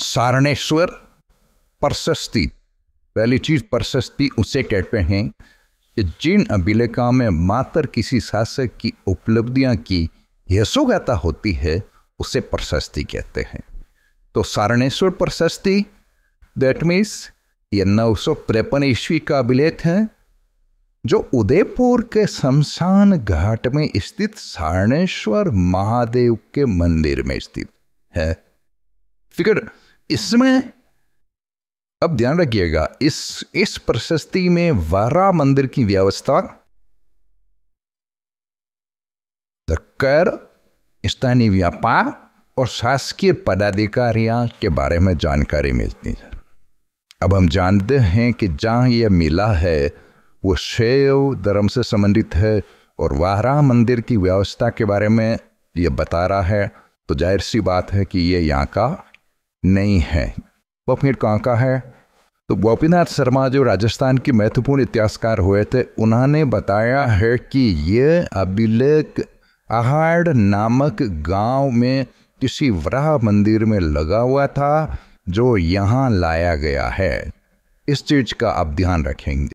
सारणेश्वर प्रशस्ति पहली चीज प्रशस्ति उसे कहते हैं कि जिन अभिलेखा में मात्र किसी शासक की उपलब्धियां की यशोगाथा होती है उसे प्रशस्ति कहते हैं तो सारणेश्वर प्रशस्ति दैट मीन्स ये नौ सौ त्रेपन ईस्वी का अभिलेख है जो उदयपुर के शमशान घाट में स्थित सारणेश्वर महादेव के मंदिर में स्थित है फिगर इसमें अब ध्यान रखिएगा इस इस प्रशस्ति में वारा मंदिर की व्यवस्था कर स्थानीय व्यापार और शासकीय पदाधिकारियां के बारे में जानकारी मिलती है अब हम जानते हैं कि जहां यह मेला है वो शैव धर्म से संबंधित है और वाहरा मंदिर की व्यवस्था के बारे में यह बता रहा है तो जाहिर सी बात है कि ये यहाँ का नहीं है फिर कहाँ का है तो गोपीनाथ शर्मा जो राजस्थान के महत्वपूर्ण इतिहासकार हुए थे उन्होंने बताया है कि ये अभिलेख आहाड़ नामक गांव में किसी वराह मंदिर में लगा हुआ था जो यहाँ लाया गया है इस चीज का आप ध्यान रखेंगे